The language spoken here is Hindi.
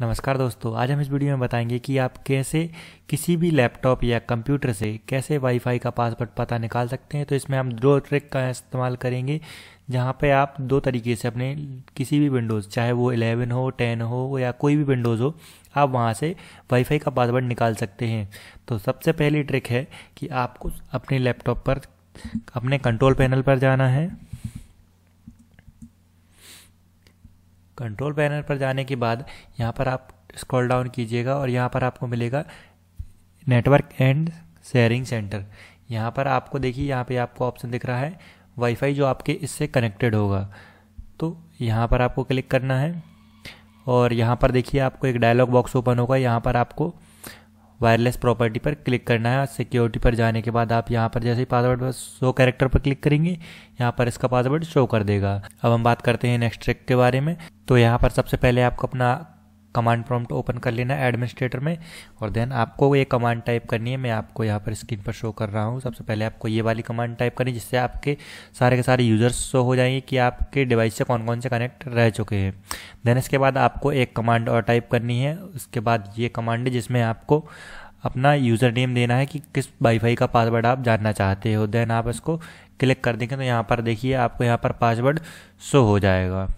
नमस्कार दोस्तों आज हम इस वीडियो में बताएंगे कि आप कैसे किसी भी लैपटॉप या कंप्यूटर से कैसे वाईफाई का पासवर्ड पता निकाल सकते हैं तो इसमें हम दो ट्रिक का इस्तेमाल करेंगे जहाँ पे आप दो तरीके से अपने किसी भी विंडोज़ चाहे वो 11 हो 10 हो या कोई भी विंडोज़ हो आप वहाँ से वाईफाई का पासवर्ड निकाल सकते हैं तो सबसे पहली ट्रिक है कि आपको अपने लैपटॉप पर अपने कंट्रोल पैनल पर जाना है कंट्रोल पैनल पर जाने के बाद यहाँ पर आप स्क्रॉल डाउन कीजिएगा और यहाँ पर आपको मिलेगा नेटवर्क एंड शेयरिंग सेंटर यहाँ पर आपको देखिए यहाँ पे आपको ऑप्शन दिख रहा है वाईफाई जो आपके इससे कनेक्टेड होगा तो यहाँ पर आपको क्लिक करना है और यहाँ पर देखिए आपको एक डायलॉग बॉक्स ओपन होगा यहाँ पर आपको वायरलेस प्रॉपर्टी पर क्लिक करना है सिक्योरिटी पर जाने के बाद आप यहाँ पर जैसे ही पासवर्ड बस शो कैरेक्टर पर क्लिक करेंगे यहाँ पर इसका पासवर्ड शो कर देगा अब हम बात करते हैं नेक्स्ट ट्रिक के बारे में तो यहाँ पर सबसे पहले आपको अपना कमांड प्रॉम्प्ट ओपन कर लेना एडमिनिस्ट्रेटर में और देन आपको ये कमांड टाइप करनी है मैं आपको यहाँ पर स्क्रीन पर शो कर रहा हूँ सबसे पहले आपको ये वाली कमांड टाइप करनी है जिससे आपके सारे के सारे यूज़र्स शो हो जाएंगे कि आपके डिवाइस से कौन कौन से कनेक्ट रह चुके हैं देन इसके बाद आपको एक कमांड और टाइप करनी है उसके बाद ये कमांड है जिसमें आपको अपना यूज़र नेम देना है कि किस वाईफाई का पासवर्ड आप जानना चाहते हो देन आप इसको क्लिक कर देंगे तो यहाँ पर देखिए आपको यहाँ पर पासवर्ड शो हो जाएगा